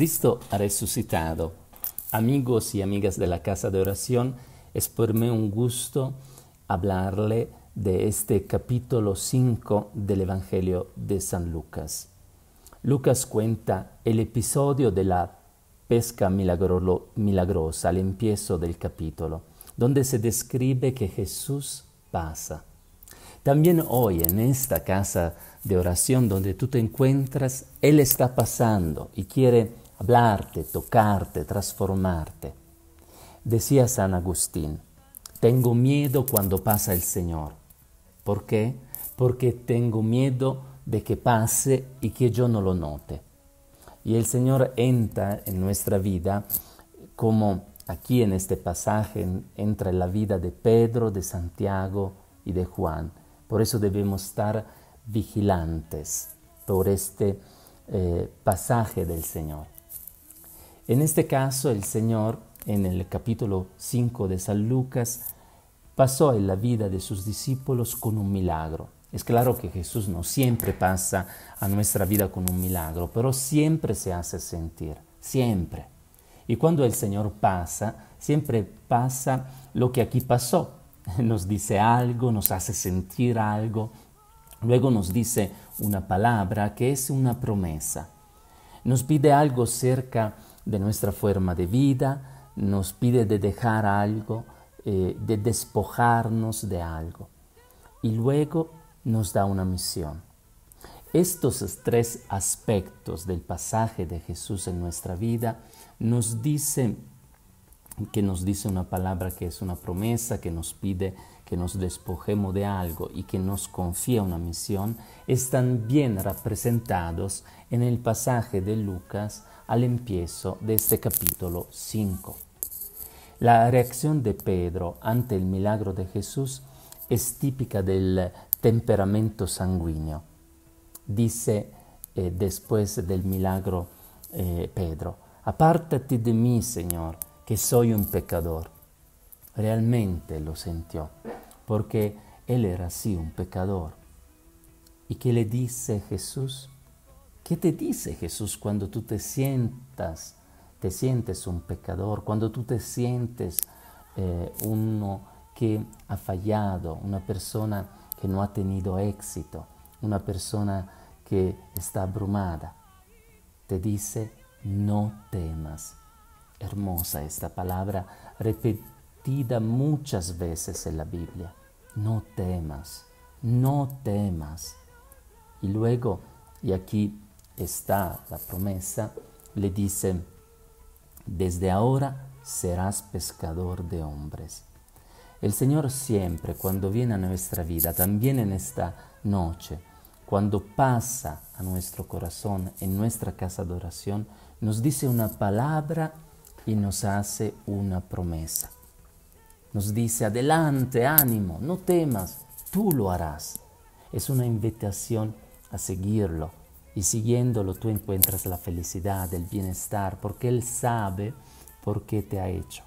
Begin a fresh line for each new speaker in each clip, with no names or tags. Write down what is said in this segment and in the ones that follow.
Cristo ha resucitado. Amigos y amigas de la casa de oración, es por mí un gusto hablarle de este capítulo 5 del Evangelio de San Lucas. Lucas cuenta el episodio de la pesca milagrosa al empiezo del capítulo, donde se describe que Jesús pasa. También hoy en esta casa de oración donde tú te encuentras, Él está pasando y quiere hablarte, tocarte, transformarte. Decía San Agustín, tengo miedo cuando pasa el Señor. ¿Por qué? Porque tengo miedo de que pase y que yo no lo note. Y el Señor entra en nuestra vida como aquí en este pasaje entra en la vida de Pedro, de Santiago y de Juan. Por eso debemos estar vigilantes por este eh, pasaje del Señor. En este caso, el Señor, en el capítulo 5 de San Lucas, pasó en la vida de sus discípulos con un milagro. Es claro que Jesús no siempre pasa a nuestra vida con un milagro, pero siempre se hace sentir, siempre. Y cuando el Señor pasa, siempre pasa lo que aquí pasó. Nos dice algo, nos hace sentir algo, luego nos dice una palabra que es una promesa. Nos pide algo cerca de nuestra forma de vida, nos pide de dejar algo, eh, de despojarnos de algo. Y luego nos da una misión. Estos tres aspectos del pasaje de Jesús en nuestra vida nos dice que nos dice una palabra que es una promesa, que nos pide que nos despojemos de algo y que nos confía una misión, están bien representados en el pasaje de Lucas al empiezo de este capítulo 5. La reacción de Pedro ante el milagro de Jesús es típica del temperamento sanguíneo. Dice eh, después del milagro eh, Pedro, apártate de mí, Señor, que soy un pecador. Realmente lo sintió, porque él era así, un pecador. ¿Y qué le dice Jesús? ¿Qué te dice Jesús cuando tú te sientas, te sientes un pecador, cuando tú te sientes eh, uno que ha fallado, una persona que no ha tenido éxito, una persona que está abrumada? Te dice, no temas. Hermosa esta palabra, repetida muchas veces en la Biblia. No temas, no temas. Y luego, y aquí está la promesa, le dice, desde ahora serás pescador de hombres. El Señor siempre, cuando viene a nuestra vida, también en esta noche, cuando pasa a nuestro corazón, en nuestra casa de oración, nos dice una palabra y nos hace una promesa. Nos dice, adelante, ánimo, no temas, tú lo harás. Es una invitación a seguirlo, y siguiéndolo tú encuentras la felicidad, el bienestar, porque Él sabe por qué te ha hecho.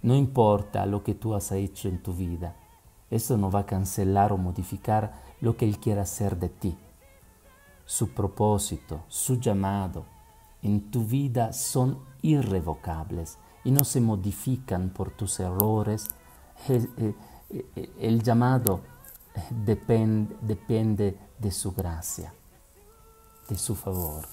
No importa lo que tú has hecho en tu vida, eso no va a cancelar o modificar lo que Él quiere hacer de ti. Su propósito, su llamado en tu vida son irrevocables y no se modifican por tus errores. El, llamado depende de su gracia su favor.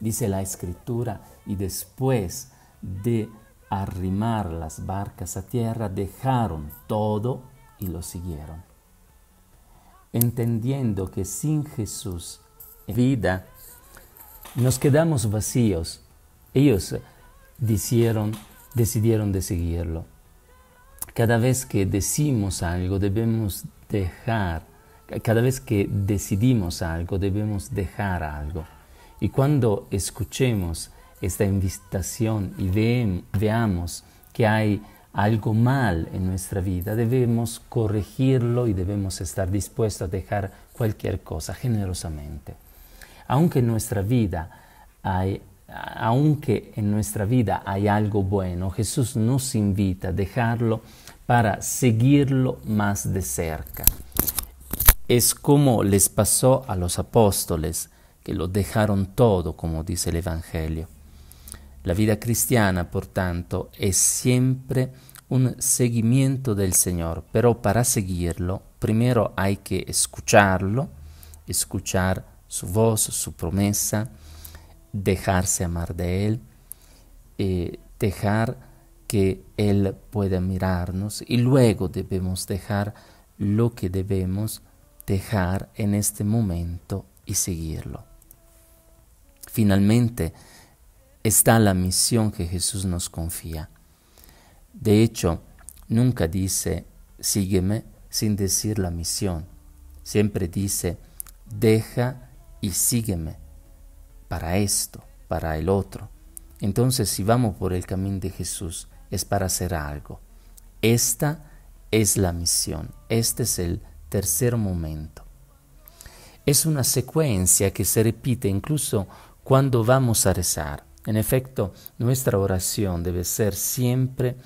Dice la escritura, y después de arrimar las barcas a tierra, dejaron todo y lo siguieron. Entendiendo que sin Jesús vida, nos quedamos vacíos. Ellos decidieron, decidieron de seguirlo. Cada vez que decimos algo debemos dejar cada vez que decidimos algo, debemos dejar algo. Y cuando escuchemos esta invitación y veamos que hay algo mal en nuestra vida, debemos corregirlo y debemos estar dispuestos a dejar cualquier cosa generosamente. Aunque nuestra vida hay, aunque en nuestra vida hay algo bueno, Jesús nos invita a dejarlo para seguirlo más de cerca es como les pasó a los apóstoles, que lo dejaron todo, como dice el Evangelio. La vida cristiana, por tanto, es siempre un seguimiento del Señor, pero para seguirlo, primero hay que escucharlo, escuchar su voz, su promesa, dejarse amar de Él, eh, dejar que Él pueda mirarnos y luego debemos dejar lo que debemos dejar en este momento y seguirlo. Finalmente, está la misión que Jesús nos confía. De hecho, nunca dice, sígueme sin decir la misión. Siempre dice, deja y sígueme para esto, para el otro. Entonces, si vamos por el camino de Jesús, es para hacer algo. Esta es la misión, este es el tercer momento. Es una secuencia que se repite incluso cuando vamos a rezar. En efecto, nuestra oración debe ser siempre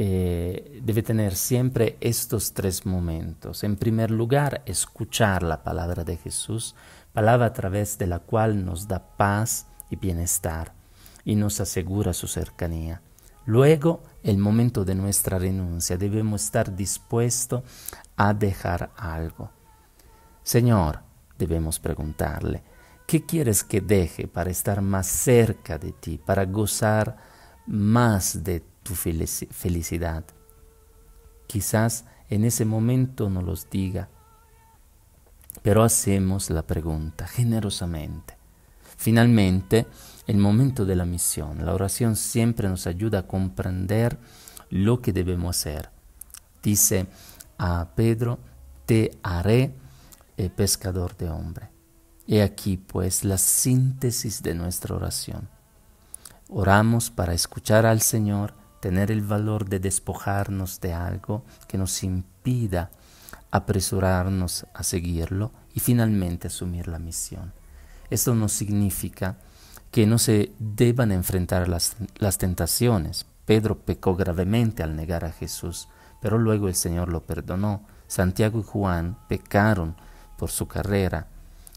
eh, debe tener siempre estos tres momentos. En primer lugar, escuchar la palabra de Jesús, palabra a través de la cual nos da paz y bienestar y nos asegura su cercanía. Luego, el momento de nuestra renuncia, debemos estar dispuestos a dejar algo. Señor, debemos preguntarle, ¿qué quieres que deje para estar más cerca de ti, para gozar más de tu felicidad? Quizás en ese momento no los diga, pero hacemos la pregunta generosamente. Finalmente, el momento de la misión. La oración siempre nos ayuda a comprender lo que debemos hacer. Dice a Pedro, te haré eh, pescador de hombre. He aquí pues la síntesis de nuestra oración. Oramos para escuchar al Señor, tener el valor de despojarnos de algo que nos impida apresurarnos a seguirlo y finalmente asumir la misión. Esto no significa que no se deban enfrentar las, las tentaciones. Pedro pecó gravemente al negar a Jesús, pero luego el Señor lo perdonó. Santiago y Juan pecaron por su carrera,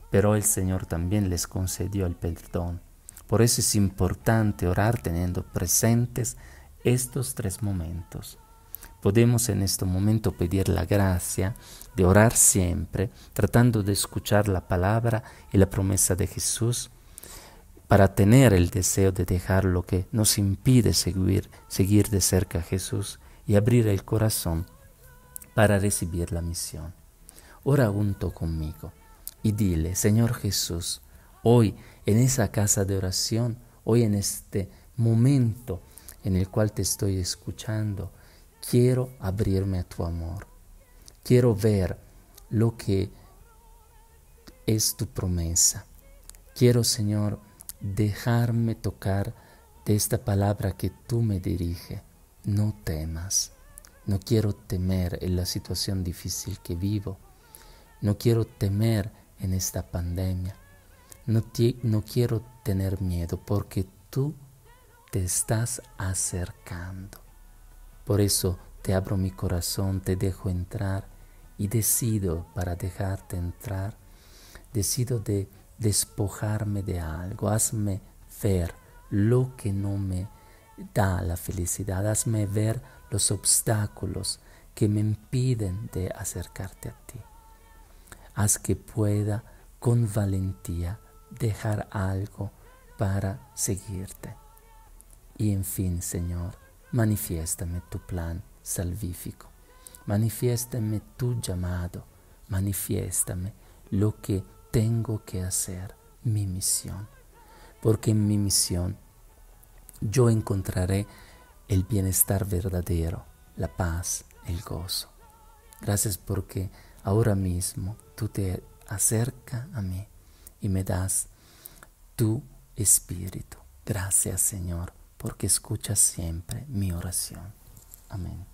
pero el Señor también les concedió el perdón. Por eso es importante orar teniendo presentes estos tres momentos. Podemos en este momento pedir la gracia de orar siempre, tratando de escuchar la palabra y la promesa de Jesús para tener el deseo de dejar lo que nos impide seguir, seguir de cerca a Jesús y abrir el corazón para recibir la misión. Ora junto conmigo y dile, Señor Jesús, hoy en esa casa de oración, hoy en este momento en el cual te estoy escuchando, quiero abrirme a tu amor, quiero ver lo que es tu promesa. Quiero, Señor, dejarme tocar de esta palabra que tú me diriges. No temas. No quiero temer en la situación difícil que vivo. No quiero temer en esta pandemia. No, no quiero tener miedo porque tú te estás acercando. Por eso te abro mi corazón, te dejo entrar y decido para dejarte entrar, decido de despojarme de algo, hazme ver lo que no me da la felicidad, hazme ver los obstáculos que me impiden de acercarte a ti. Haz que pueda con valentía dejar algo para seguirte. Y en fin, Señor, manifiéstame tu plan salvífico, manifiéstame tu llamado, manifiéstame lo que tengo que hacer, mi misión, porque en mi misión yo encontraré el bienestar verdadero, la paz, el gozo. Gracias porque ahora mismo tú te acercas a mí y me das tu espíritu. Gracias Señor porque escucha siempre mi oración. Amén.